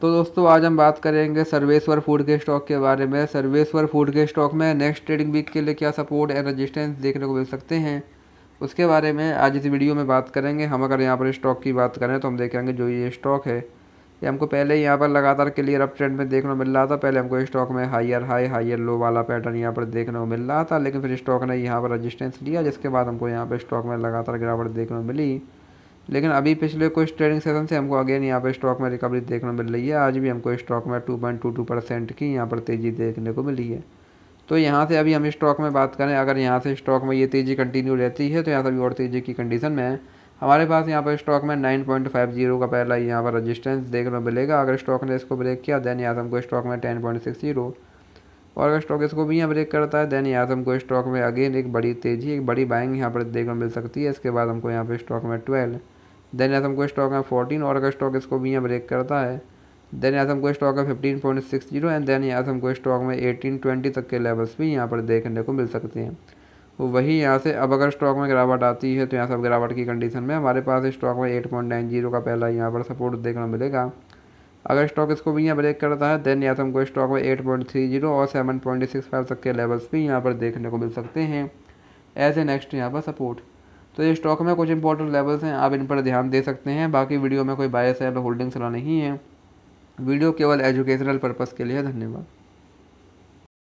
तो दोस्तों आज हम बात करेंगे सर्वेश्वर फूड के स्टॉक के बारे में सर्वेश्वर फूड के स्टॉक में नेक्स्ट ट्रेडिंग वीक के लिए क्या सपोर्ट एंड रजिस्टेंस देखने को मिल सकते हैं उसके बारे में आज इस वीडियो में बात करेंगे हम अगर यहाँ पर स्टॉक की बात करें तो हम देखेंगे जो ये स्टॉक है ये हमको पहले यहाँ पर लगातार क्लियर अप ट्रेंड में देखने को मिल रहा था पहले हमको स्टॉक में हायर हाई हायर लो वाला पैटर्न यहाँ पर देखने को मिल रहा था लेकिन फिर स्टॉक ने यहाँ पर रजिस्टेंस लिया जिसके बाद हमको यहाँ पर स्टॉक में लगातार गिरावट देखने को मिली लेकिन अभी पिछले कुछ ट्रेडिंग सेशन से हमको अगेन यहाँ पर स्टॉक में रिकवरी देखने मिल रही है आज भी हमको स्टॉक में two point two two percent की यहाँ पर तेज़ी देखने को मिली है तो यहाँ से अभी हम स्टॉक में बात करें अगर यहाँ से स्टॉक में ये तेज़ी कंटिन्यू रहती है तो यहाँ से अभी और तेज़ी की कंडीशन में है हमारे पास यहाँ पर स्टॉक में नाइन पॉइंट फाइव जीरो का पहला यहाँ पर रजिस्टेंस देखने को मिलेगा अगर स्टॉक ने इसको ब्रेक किया देन यहाँ से हमको स्टॉक में टेन पॉइंट सिक्स जीरो और अगर स्टॉक इसको भी यहाँ ब्रेक करता है देन यहाँ से हमको स्टॉक में अगेन एक बड़ी तेज़ी एक बड़ी बाइंग यहाँ पर देखने को मिल सकती है इसके बाद हमको यहाँ पर स्टॉक में ट्वेल्व देन यहाँ हमको स्टॉक है फोर्टीन और अगर स्टॉक इसको भी यहाँ ब्रेक करता है देन यहाँ हमको स्टॉक है fifteen point six zero and then यहाँ हमको स्टॉक में एटीन ट्वेंटी तक के लेवल्स भी यहाँ पर देखने को मिल सकते हैं तो वही यहाँ से अब अगर स्टॉक में गिरावट आती है तो यहाँ सब गिरावट की कंडीशन में हमारे पास स्टॉक में एट पॉइंट नाइन जीरो का पहला यहाँ पर सपोर्ट देखना मिलेगा अगर स्टॉक इसको भी यहाँ ब्रेक करता है देन तो हमको स्टॉक में एट पॉइंट थ्री जीरो और सेवन पॉइंट सिक्स फाइव तक के लेवल्स भी यहाँ पर देखने को मिल सकते हैं एज ए नेक्स्ट यहाँ पर सपोर्ट तो ये स्टॉक में कुछ इंपॉर्टेंट लेवल्स हैं आप इन पर ध्यान दे सकते हैं बाकी वीडियो में कोई बायस है या तो होल्डिंग नहीं है वीडियो केवल एजुकेशनल पर्पज़ के लिए धन्यवाद